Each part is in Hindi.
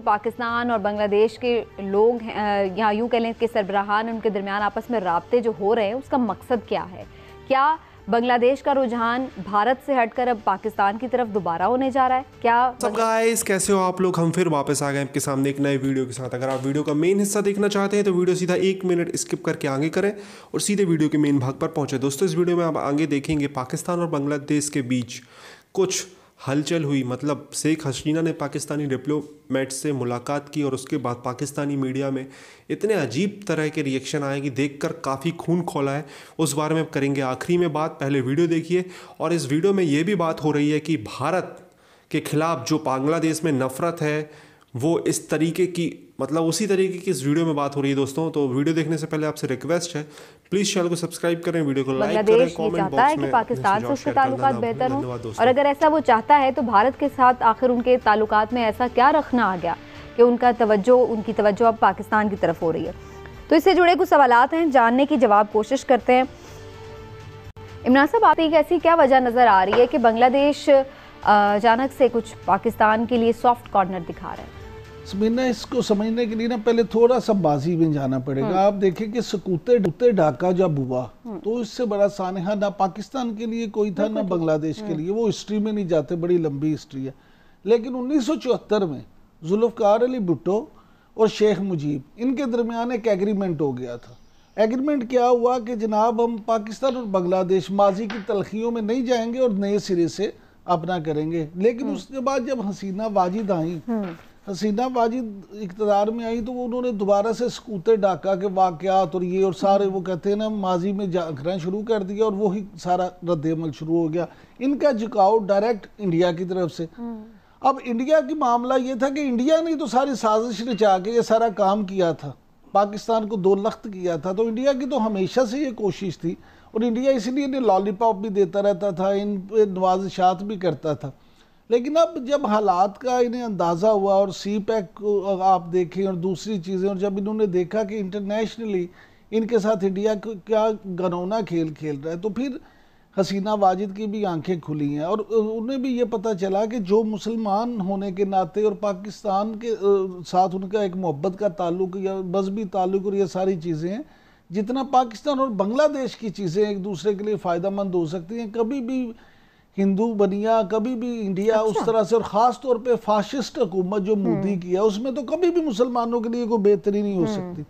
जो पाकिस्तान और बांग्लादेश के लोग हैं या यूँ कह लें कि सरबराहान उनके दरमियान आपस में रबते जो हो रहे हैं उसका मकसद क्या है क्या बांग्लादेश का रुझान भारत से हटकर अब पाकिस्तान की तरफ दोबारा होने जा रहा है क्या सब गाइस कैसे हो आप लोग हम फिर वापस आ गए आपके सामने एक नए वीडियो के साथ अगर आप वीडियो का मेन हिस्सा देखना चाहते हैं तो वीडियो सीधा एक मिनट स्किप करके आगे करें और सीधे वीडियो के मेन भाग पर पहुंचे दोस्तों इस वीडियो में आप आगे देखेंगे पाकिस्तान और बांग्लादेश के बीच कुछ हलचल हुई मतलब शेख हसीना ने पाकिस्तानी डिप्लोमेट से मुलाकात की और उसके बाद पाकिस्तानी मीडिया में इतने अजीब तरह के रिएक्शन आए कि देखकर काफ़ी खून खोला है उस बारे में करेंगे आखिरी में बात पहले वीडियो देखिए और इस वीडियो में ये भी बात हो रही है कि भारत के खिलाफ जो बांग्लादेश में नफ़रत है वो इस तरीके की मतलब उसी तरीके की इस वीडियो में बात हो रही है दोस्तों तो वीडियो देखने से पहले आपसे रिक्वेस्ट है प्लीज चैनल को सब्सक्राइब करें वीडियो को लाइक करें कमेंट बॉक्स में कि पाकिस्तान से उसके ताल्लुकात बेहतर हों और अगर ऐसा वो चाहता है तो भारत के साथ आखिर उनके ताल्लुकात में ऐसा क्या रखना आ गया कि उनका तवज्जो उनकी तवज्जो अब पाकिस्तान की तरफ हो रही है तो इससे जुड़े कुछ सवाल हैं जानने की जवाब कोशिश करते हैं इमरान साहब आप एक ऐसी क्या वजह नज़र आ रही है कि बांग्लादेश अचानक से कुछ पाकिस्तान के लिए सॉफ्ट कॉर्नर दिखा रहे हैं समीना इसको समझने के लिए ना पहले थोड़ा सा बाजी में जाना पड़ेगा हाँ। आप देखें कि सकूते डूते ढाका जब हुआ हाँ। तो इससे बड़ा सानहा ना पाकिस्तान के लिए कोई था ना बांग्लादेश के हाँ। लिए वो हिस्ट्री में नहीं जाते बड़ी लंबी हिस्ट्री है लेकिन उन्नीस में जुल्फकार अली भुट्टो और शेख मुजीब इनके दरमियान एक एग्रीमेंट हो गया था एग्रीमेंट क्या हुआ कि जनाब हम पाकिस्तान और बांग्लादेश माजी की तलखियों में नहीं जाएंगे और नए सिरे से अपना करेंगे लेकिन उसके बाद जब हसीना वाजिद आई हसीना वाजिद इकतदार में आई तो उन्होंने दोबारा से स्कूते डाका के वाकयात और ये और सारे वो कहते हैं ना माजी में जागना शुरू कर दिया और वही सारा रद्दमल शुरू हो गया इनका झुकाव डायरेक्ट इंडिया की तरफ से हम्म। अब इंडिया की मामला ये था कि इंडिया ने तो सारी साजिश रचा के ये सारा काम किया था पाकिस्तान को दो लख्त किया था तो इंडिया की तो हमेशा से ये कोशिश थी और इंडिया इसलिए इन्हें लॉलीपॉप भी देता रहता था इन नवाजशात भी करता था लेकिन अब जब हालात का इन्हें अंदाज़ा हुआ और सी पैक e आप देखें और दूसरी चीज़ें और जब इन्होंने देखा कि इंटरनेशनली इनके साथ इंडिया को क्या गनौना खेल खेल रहा है तो फिर हसीना वाजिद की भी आंखें खुली हैं और उन्हें भी ये पता चला कि जो मुसलमान होने के नाते और पाकिस्तान के साथ उनका एक मोहब्बत का ताल्लुक या मजहबी ताल्लुक और ये सारी चीज़ें हैं जितना पाकिस्तान और बांग्लादेश की चीज़ें एक दूसरे के लिए फ़ायदा मंद हो सकती हैं कभी भी हिंदू बनिया कभी भी इंडिया अच्छा। उस तरह से और ख़ास तौर पे फाशिस्ट हुकूमत जो मोदी हम्म। की है उसमें तो कभी भी मुसलमानों के लिए कोई बेहतरी नहीं हो हम्म। सकती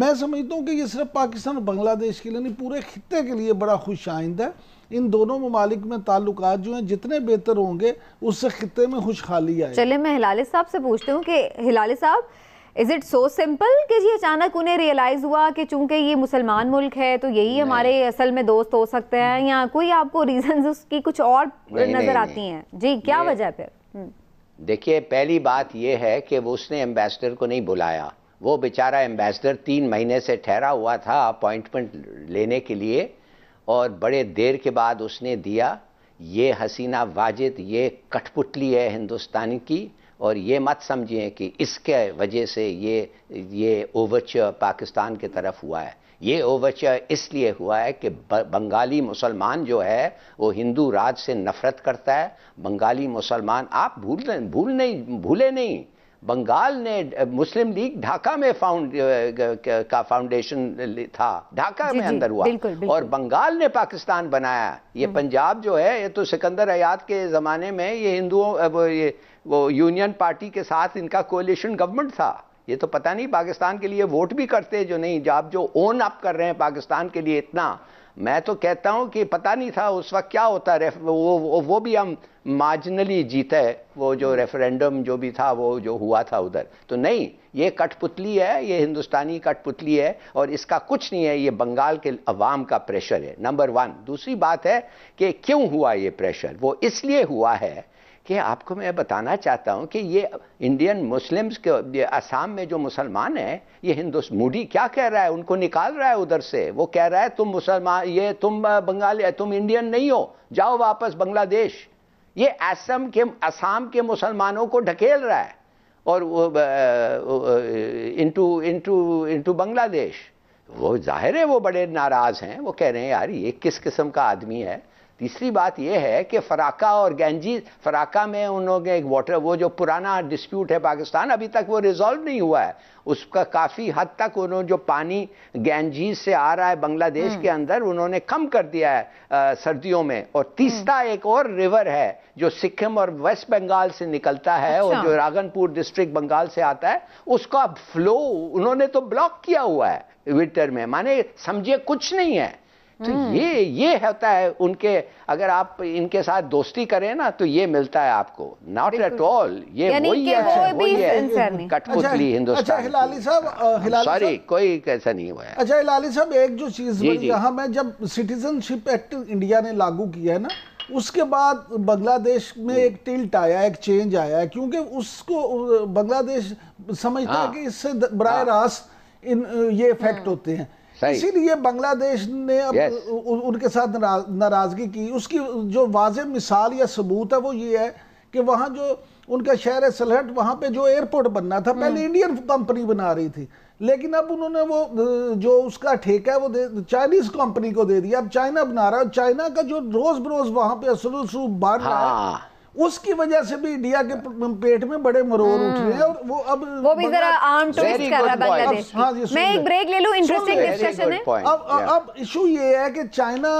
मैं समझता हूँ कि ये सिर्फ पाकिस्तान और बांग्लादेश के लिए नहीं पूरे खत्े के लिए बड़ा खुश आइंद है इन दोनों ममालिक में ताल्लुक जो हैं जितने बेहतर होंगे उससे खत्े में खुशहाली आए चले मैं हिलाले साहब से पूछती हूँ कि हिलाले साहब इज़ इट सो सिंपल कि जी अचानक उन्हें रियलाइज़ हुआ कि चूंकि ये मुसलमान मुल्क है तो यही हमारे असल में दोस्त हो सकते हैं या कोई आपको रीजन उसकी कुछ और नज़र आती हैं जी क्या वजह फिर हम्म। देखिए पहली बात यह है कि वो उसने एम्बेसडर को नहीं बुलाया वो बेचारा एम्बेसडर तीन महीने से ठहरा हुआ था अपॉइंटमेंट लेने के लिए और बड़े देर के बाद उसने दिया ये हसीना वाजिद ये कठपुतली है हिंदुस्तान की और ये मत समझिए कि इसके वजह से ये ये ओवरचर पाकिस्तान की तरफ हुआ है ये ओवरचर इसलिए हुआ है कि बंगाली मुसलमान जो है वो हिंदू राज से नफरत करता है बंगाली मुसलमान आप भूल भूल नहीं भूले नहीं बंगाल ने मुस्लिम लीग ढाका में फाउंड का फाउंडेशन था ढाका में अंदर हुआ बिल्कुल, बिल्कुल। और बंगाल ने पाकिस्तान बनाया ये हम्म। पंजाब जो है ये तो सिकंदर हयात के ज़माने में ये हिंदुओं वो ये वो यूनियन पार्टी के साथ इनका कोलिशन गवर्नमेंट था ये तो पता नहीं पाकिस्तान के लिए वोट भी करते जो नहीं जो आप जो ओन अप कर रहे हैं पाकिस्तान के लिए इतना मैं तो कहता हूं कि पता नहीं था उस वक्त क्या होता रेफ वो, वो वो भी हम मार्जिनली जीते वो जो रेफरेंडम हम्म। जो भी था वो जो हुआ था उधर तो नहीं ये कठपुतली है ये हिंदुस्तानी कठपुतली है और इसका कुछ नहीं है ये बंगाल के अवाम का प्रेशर है नंबर वन दूसरी बात है कि क्यों हुआ ये प्रेशर वो इसलिए हुआ है कि आपको मैं बताना चाहता हूं कि ये इंडियन मुस्लिम्स के असम में जो मुसलमान हैं ये हिंदुस्त मूडी क्या कह रहा है उनको निकाल रहा है उधर से वो कह रहा है तुम मुसलमान ये तुम बंगाली तुम इंडियन नहीं हो जाओ वापस बांग्लादेश ये असम के असम के मुसलमानों को ढकेल रहा है और इंटू इंटू इंटू बांग्लादेश वो जाहिर है वो बड़े नाराज़ हैं वो कह रहे हैं यार ये किस किस्म का आदमी है तीसरी बात यह है कि फराका और गंजी फराका में उन एक वाटर वो जो पुराना डिस्प्यूट है पाकिस्तान अभी तक वो रिजॉल्व नहीं हुआ है उसका काफ़ी हद तक उन्होंने जो पानी गैंजी से आ रहा है बांग्लादेश हम्म। के अंदर उन्होंने कम कर दिया है आ, सर्दियों में और तीसरा हम्म। एक और रिवर है जो सिक्किम और वेस्ट बंगाल से निकलता है अच्छा। और जो रागनपुर डिस्ट्रिक्ट बंगाल से आता है उसका फ्लो उन्होंने तो ब्लॉक किया हुआ है विंटर में माने समझिए कुछ नहीं है तो हम्म। ये ये होता है उनके अगर आप इनके साथ दोस्ती करें ना तो ये मिलता है आपको नॉट एट ऑल ये वही है वही है कठपुतली अच्छा, अच्छा, हिंदुस्तान सॉरी अच्छा, कोई कैसा नहीं हुआ अच्छा हिलाली साहब एक जो चीज यहाँ मैं जब सिटीजनशिप एक्ट इंडिया ने लागू किया है ना उसके बाद बांग्लादेश में एक टिल्ट आया एक चेंज आया क्योंकि उसको बांग्लादेश समझता है हाँ। कि इससे बरह हाँ। रास्त इन ये इफेक्ट हम्म। होते हैं इसीलिए बांग्लादेश ने अब yes. उनके साथ नाराजगी की उसकी जो वाज मिसाल या सबूत है वो ये है कि वहाँ जो उनका शहर है सलहट वहाँ पे जो एयरपोर्ट बनना था हम्म। पहले इंडियन कंपनी बना रही थी लेकिन अब उन्होंने वो जो उसका ठेका है वो चाइनीज कंपनी को दे दिया अब चाइना बना रहा है चाइना का जो रोज बरोज वहाँ पे असर बाढ़ रहा है हाँ। उसकी वजह से भी इंडिया के हाँ। पेट में बड़े मरोड़ उठ रहे हैं और वो अब वो भी जरा आम ट्विस्ट कर रहा बांग्लादेश हाँ मैं एक ब्रेक ले लूं इंटरेस्टिंग डिस्कशन है अब अब इशू ये है कि चाइना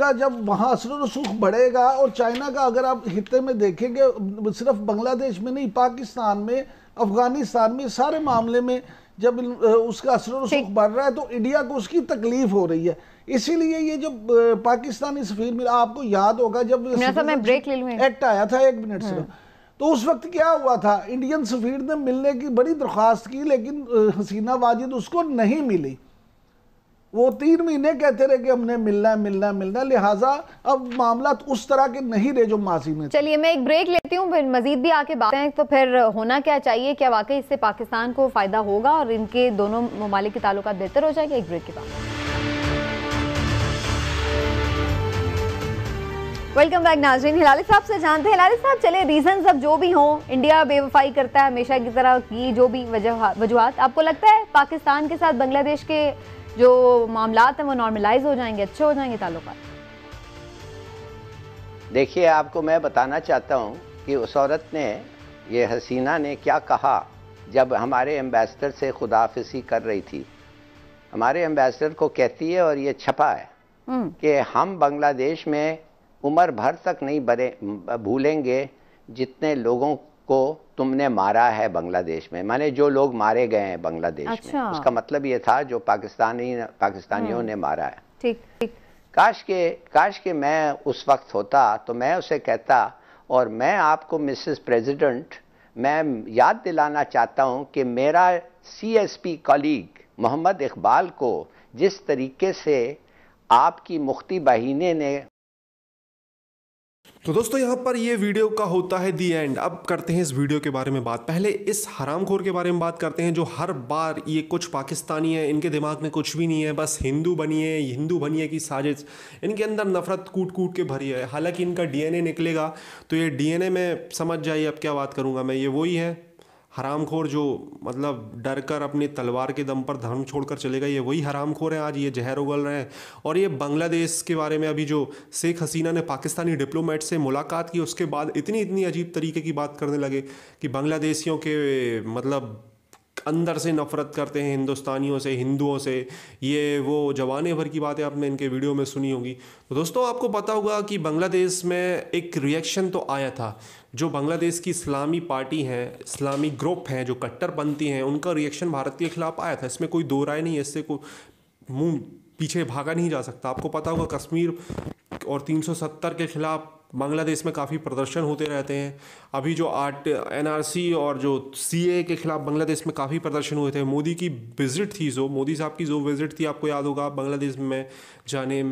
का जब वहां असर और सुख बढ़ेगा और चाइना का अगर आप हिते में देखेंगे सिर्फ बांग्लादेश में नहीं पाकिस्तान में अफगानिस्तान में सारे मामले में जब उसका असर और सुख बढ़ रहा है तो इंडिया को उसकी तकलीफ हो रही है इसीलिए ये जो पाकिस्तानी सफीर मिला आपको याद होगा जब मैं ब्रेक ले एक्ट आया था एक मिनट से हाँ। तो उस वक्त क्या हुआ था इंडियन सफीर ने मिलने की बड़ी दरख्वास्त की लेकिन हसीना वाजिद उसको नहीं मिली वो तीन महीने कहते रहे कि हमने मिलना है मिलना है मिलना है लिहाजा अब मामला तो उस तरह के नहीं रहे जो माजी में चलिए मैं एक ब्रेक लेती हूँ फिर मजीद भी आके बात हैं तो फिर होना क्या चाहिए क्या वाकई इससे पाकिस्तान को फ़ायदा होगा और इनके दोनों ममालिक के ताल्लुक बेहतर हो जाएंगे एक ब्रेक के बाद वेलकम बैक नाजरीन हिलाल साहब से जानते हैं हिलाल साहब चले रीजन अब जो भी हो इंडिया बेवफाई करता है हमेशा की तरह की जो भी वजूहत आपको लगता है पाकिस्तान के साथ बांग्लादेश के जो मामला हैं वो नॉर्मलाइज हो जाएंगे अच्छे हो जाएंगे ताल्लुक देखिए आपको मैं बताना चाहता हूँ कि उस औरत ने ये हसीना ने क्या कहा जब हमारे एम्बेसडर से खुदाफिसी कर रही थी हमारे एम्बेसडर को कहती है और ये छपा है हम्म। कि हम बांग्लादेश में उम्र भर तक नहीं बरे भूलेंगे जितने लोगों को तुमने मारा है बांग्लादेश में माने जो लोग मारे गए हैं बांग्लादेश अच्छा। में उसका मतलब ये था जो पाकिस्तानी पाकिस्तानियों हाँ। ने मारा है ठीक ठीक काश के काश के मैं उस वक्त होता तो मैं उसे कहता और मैं आपको मिसेस प्रेसिडेंट मैं याद दिलाना चाहता हूं कि मेरा सीएसपी कॉलीग मोहम्मद इकबाल को जिस तरीके से आपकी मुख्ती बहिने ने तो दोस्तों यहाँ पर ये वीडियो का होता है दी एंड अब करते हैं इस वीडियो के बारे में बात पहले इस हरामखोर के बारे में बात करते हैं जो हर बार ये कुछ पाकिस्तानी है इनके दिमाग में कुछ भी नहीं है बस हिंदू बनिए हिंदू बनिए की साजिश इनके अंदर नफरत कूट कूट के भरी है हालांकि इनका डीएनए निकलेगा तो ये डीएनए में समझ जाइए अब क्या बात करूँगा मैं ये वही है हरामखोर जो मतलब डर कर अपनी तलवार के दम पर धर्म छोड़कर चले गए ये वही हरामखोर हैं आज ये जहर उगल रहे हैं और ये बांग्लादेश के बारे में अभी जो शेख हसीना ने पाकिस्तानी डिप्लोमेट से मुलाकात की उसके बाद इतनी इतनी अजीब तरीके की बात करने लगे कि बांग्लादेशियों के मतलब अंदर से नफ़रत करते हैं हिंदुस्तानियों से हिंदुओं से ये वो जवाने भर की बातें आपने इनके वीडियो में सुनी होगी तो दोस्तों आपको पता होगा कि बांग्लादेश में एक रिएक्शन तो आया था जो बांग्लादेश की इस्लामी पार्टी हैं इस्लामी ग्रुप हैं जो कट्टर बनती हैं उनका रिएक्शन भारत के खिलाफ आया था इसमें कोई दो राय नहीं है इससे को मुँह पीछे भागा नहीं जा सकता आपको पता होगा कश्मीर और 370 के खिलाफ बांग्लादेश में काफ़ी प्रदर्शन होते रहते हैं अभी जो आर्ट एनआरसी और जो सीए के खिलाफ बांग्लादेश में काफ़ी प्रदर्शन हुए थे मोदी की विजिट थी जो मोदी साहब की जो विजिट थी आपको याद होगा बांग्लादेश में जाने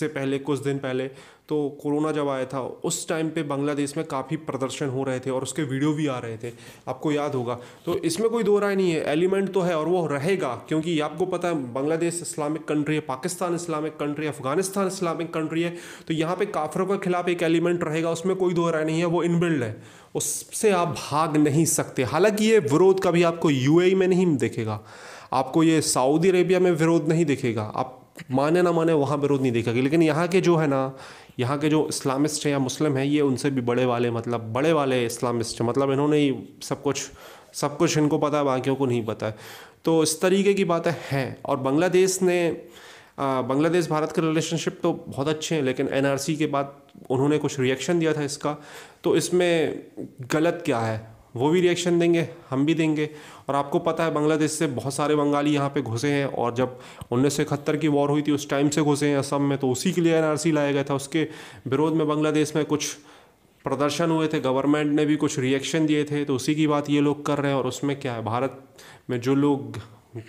से पहले कुछ दिन पहले तो कोरोना जब आया था उस टाइम पे बांग्लादेश में काफ़ी प्रदर्शन हो रहे थे और उसके वीडियो भी आ रहे थे आपको याद होगा तो इसमें कोई दो राय नहीं है एलिमेंट तो है और वो रहेगा क्योंकि आपको पता है बांग्लादेश इस्लामिक कंट्री है Pakistan Islamic country Afghanistan Islamic country है तो यहाँ पर काफरों के खिलाफ एक एलिमेंट रहेगा उसमें कोई दो राय नहीं है वो इनबिल्ड है उससे आप भाग नहीं सकते हालांकि ये विरोध कभी आपको यूएई e में नहीं दिखेगा आपको ये सऊदी अरेबिया में विरोध नहीं दिखेगा आप माने ना माने वहाँ विरोध नहीं देखा गया लेकिन यहाँ के जो है ना यहाँ के जो इस्लामिस्ट हैं या मुस्लिम हैं ये उनसे भी बड़े वाले मतलब बड़े वाले इस्लामिस्ट हैं मतलब इन्होंने ही सब कुछ सब कुछ इनको पता है बाकियों को नहीं पता है तो इस तरीके की बातें हैं और बांग्लादेश ने बांग्लादेश भारत के रिलेशनशिप तो बहुत अच्छे हैं लेकिन एनआरसी के बाद उन्होंने कुछ रिएक्शन दिया था इसका तो इसमें गलत क्या है वो भी रिएक्शन देंगे हम भी देंगे और आपको पता है बांग्लादेश से बहुत सारे बंगाली यहाँ पे घुसे हैं और जब उन्नीस सौ इकहत्तर की वॉर हुई थी उस टाइम से घुसे हैं असम में तो उसी के लिए सी लाया गया था उसके विरोध में बांग्लादेश में कुछ प्रदर्शन हुए थे गवर्नमेंट ने भी कुछ रिएक्शन दिए थे तो उसी की बात ये लोग कर रहे हैं और उसमें क्या है भारत में जो लोग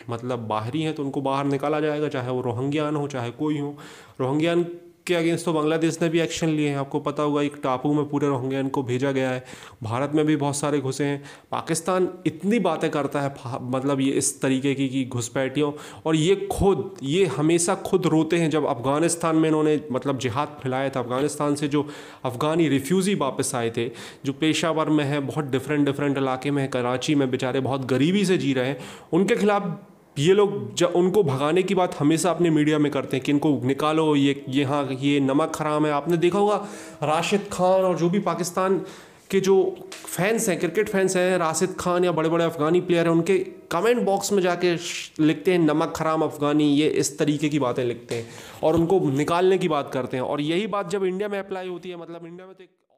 मतलब बाहरी हैं तो उनको बाहर निकाला जाएगा चाहे वो रोहंग्यान हो चाहे कोई हो रोहंग्यान इसके अगेंस्ट तो बांग्लादेश ने भी एक्शन लिए हैं आपको पता होगा एक टापू में पूरे रोहिंग्या इनको भेजा गया है भारत में भी बहुत सारे घुसे हैं पाकिस्तान इतनी बातें करता है मतलब ये इस तरीके की कि घुसपैठियों और ये खुद ये हमेशा खुद रोते हैं जब अफ़गानिस्तान में इन्होंने मतलब जिहाद फैलाया था अफ़गानिस्तान से जो अफ़गानी रिफ्यूज़ी वापस आए थे जो पेशावर में है बहुत डिफरेंट डिफरेंट इलाके में है कराची में बेचारे बहुत गरीबी से जी रहे हैं उनके खिलाफ ये लोग जब उनको भगाने की बात हमेशा अपने मीडिया में करते हैं कि इनको निकालो ये यहाँ ये नमक हराम है आपने देखा होगा राशिद खान और जो भी पाकिस्तान के जो फैंस हैं क्रिकेट फैंस हैं राशिद खान या बड़े बड़े अफ़गानी प्लेयर हैं उनके कमेंट बॉक्स में जाके लिखते हैं नमक हराम अफ़गानी ये इस तरीके की बातें लिखते हैं और उनको निकालने की बात करते हैं और यही बात जब इंडिया में अप्लाई होती है मतलब इंडिया में तो